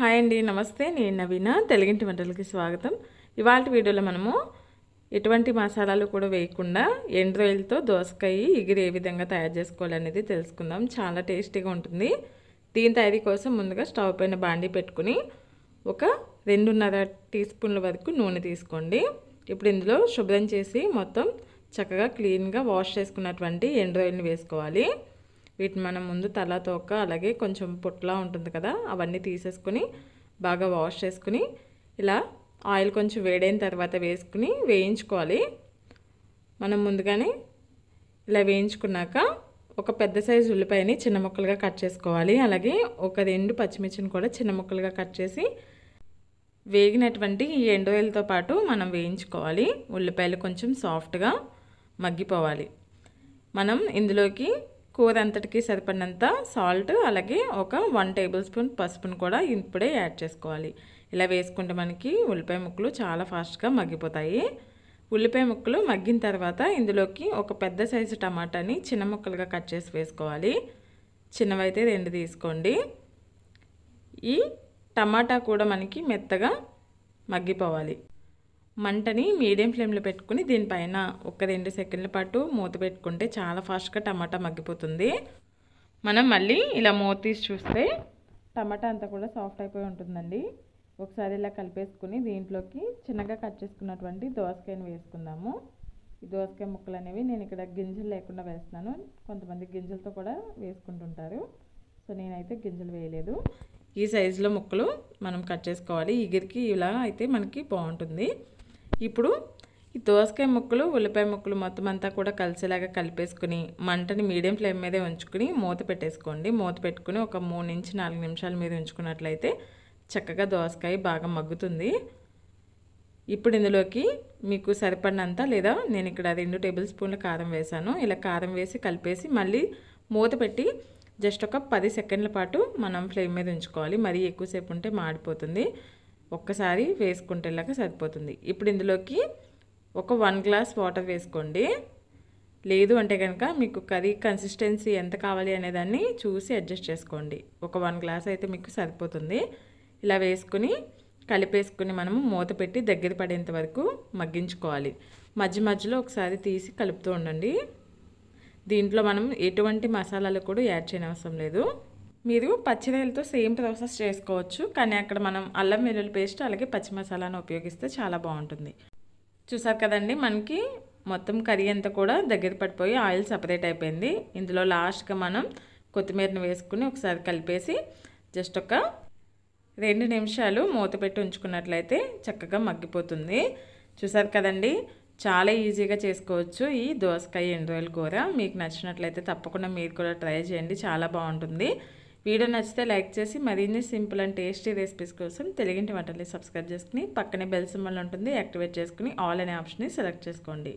hi అండి నమస్తే నేను నవీన తెలుగింటి వంటలకి స్వాగతం ఇవాళ వీడియోలో మనము ఎటువంటి మసాలాలు కూడా వేయకుండా ఎండ్రాయిల్తో దోసకాయ ఇగిరి ఏ విధంగా తయారు చేసుకోవాలనేది తెలుసుకుందాం చాలా టేస్టీగా ఉంటుంది దీని తయారీ కోసం ముందుగా స్టవ్ పైన బాండి పెట్టుకుని ఒక రెండున్నర టీ స్పూన్ల వరకు నూనె తీసుకోండి ఇప్పుడు ఇందులో శుభ్రం చేసి మొత్తం చక్కగా క్లీన్గా వాష్ చేసుకున్నటువంటి ఎండ్రాయిల్ని వేసుకోవాలి వీటిని మనం ముందు తల తోక అలాగే కొంచెం పొట్లా ఉంటుంది కదా అవన్నీ తీసేసుకుని బాగా వాష్ చేసుకుని ఇలా ఆయిల్ కొంచెం వేడైన తర్వాత వేసుకుని వేయించుకోవాలి మనం ముందుగానే ఇలా వేయించుకున్నాక ఒక పెద్ద సైజు ఉల్లిపాయని చిన్న ముక్కలుగా కట్ చేసుకోవాలి అలాగే ఒక రెండు పచ్చిమిర్చిని కూడా చిన్న ముక్కలుగా కట్ చేసి వేగినటువంటి ఈ ఎండోయిల్తో పాటు మనం వేయించుకోవాలి ఉల్లిపాయలు కొంచెం సాఫ్ట్గా మగ్గిపోవాలి మనం ఇందులోకి కూర అంతటికి సరిపడినంత సాల్ట్ అలాగే ఒక వన్ టేబుల్ స్పూన్ పసుపును కూడా ఇప్పుడే యాడ్ చేసుకోవాలి ఇలా వేసుకుంటే మనకి ఉల్లిపాయ ముక్కలు చాలా ఫాస్ట్గా మగ్గిపోతాయి ఉల్లిపాయ ముక్కలు మగ్గిన తర్వాత ఇందులోకి ఒక పెద్ద సైజు టమాటాని చిన్న ముక్కలుగా కట్ చేసి వేసుకోవాలి చిన్నవైతే రెండు తీసుకోండి ఈ టమాటా కూడా మనకి మెత్తగా మగ్గిపోవాలి మంటని మీడియం ఫ్లేమ్లో పెట్టుకుని దీనిపైన ఒక రెండు సెకండ్ల పాటు మూత పెట్టుకుంటే చాలా ఫాస్ట్గా టమాటా మగ్గిపోతుంది మనం మళ్ళీ ఇలా మూత తీసి చూస్తే టమాటా అంతా కూడా సాఫ్ట్ అయిపోయి ఉంటుందండి ఒకసారి ఇలా కలిపేసుకుని దీంట్లోకి చిన్నగా కట్ చేసుకున్నటువంటి దోసకాయను వేసుకుందాము ఈ దోసకాయ ముక్కలు అనేవి నేను ఇక్కడ గింజలు లేకుండా వేస్తున్నాను కొంతమంది గింజలతో కూడా వేసుకుంటుంటారు సో నేనైతే గింజలు వేయలేదు ఈ సైజులో ముక్కలు మనం కట్ చేసుకోవాలి ఇగిరికి ఇలా అయితే మనకి బాగుంటుంది ఇప్పుడు ఈ దోసకాయ ముక్కలు ఉల్లిపాయ ముక్కలు మొత్తం అంతా కూడా కలిసేలాగా కలిపేసుకుని మంటని మీడియం ఫ్లేమ్ మీదే ఉంచుకుని మూత పెట్టేసుకోండి మూత పెట్టుకుని ఒక మూడు నుంచి నాలుగు నిమిషాల మీద ఉంచుకున్నట్లయితే చక్కగా దోసకాయ బాగా మగ్గుతుంది ఇప్పుడు ఇందులోకి మీకు సరిపడినంత లేదా నేను ఇక్కడ రెండు టేబుల్ స్పూన్ల కారం వేశాను ఇలా కారం వేసి కలిపేసి మళ్ళీ మూత పెట్టి జస్ట్ ఒక పది సెకండ్ల పాటు మనం ఫ్లేమ్ మీద ఉంచుకోవాలి మరీ ఎక్కువసేపు ఉంటే మాడిపోతుంది ఒక్కసారి వేసుకుంటేలాగా సరిపోతుంది ఇప్పుడు ఇందులోకి ఒక వన్ గ్లాస్ వాటర్ వేసుకోండి లేదు అంటే కనుక మీకు కర్రీ కన్సిస్టెన్సీ ఎంత కావాలి అనేదాన్ని చూసి అడ్జస్ట్ చేసుకోండి ఒక వన్ గ్లాస్ అయితే మీకు సరిపోతుంది ఇలా వేసుకుని కలిపేసుకుని మనము మూత పెట్టి దగ్గర పడేంత వరకు మగ్గించుకోవాలి మధ్య మధ్యలో ఒకసారి తీసి కలుపుతూ ఉండండి దీంట్లో మనం ఎటువంటి మసాలాలు కూడా యాడ్ చేయనవసరం లేదు మీరు పచ్చిరయలతో సేమ్ ప్రాసెస్ చేసుకోవచ్చు కానీ అక్కడ మనం అల్లం వెల్లుల్లి పేస్ట్ అలాగే పచ్చి మసాలాను ఉపయోగిస్తే చాలా బాగుంటుంది చూసారు కదండి మనకి మొత్తం కర్రీ అంతా కూడా దగ్గర పడిపోయి ఆయిల్ సపరేట్ అయిపోయింది ఇందులో లాస్ట్గా మనం కొత్తిమీరను వేసుకుని ఒకసారి కలిపేసి జస్ట్ ఒక రెండు నిమిషాలు మూత పెట్టి ఉంచుకున్నట్లయితే చక్కగా మగ్గిపోతుంది చూసారు కదండి చాలా ఈజీగా చేసుకోవచ్చు ఈ దోసకాయ ఎండువేల కూర మీకు నచ్చినట్లయితే తప్పకుండా మీరు కూడా ట్రై చేయండి చాలా బాగుంటుంది వీడియో నచ్చితే లైక్ చేసి మరిన్ని సింపుల్ అండ్ టేస్టీ రెసిపీస్ కోసం తెలిగింటి వంటల్ని సబ్స్క్రైబ్ చేసుకుని పక్కనే బెల్ సింబల్ ఉంటుంది యాక్టివేట్ చేసుకుని ఆల్ అనే ఆప్షన్ని సెలెక్ట్ చేసుకోండి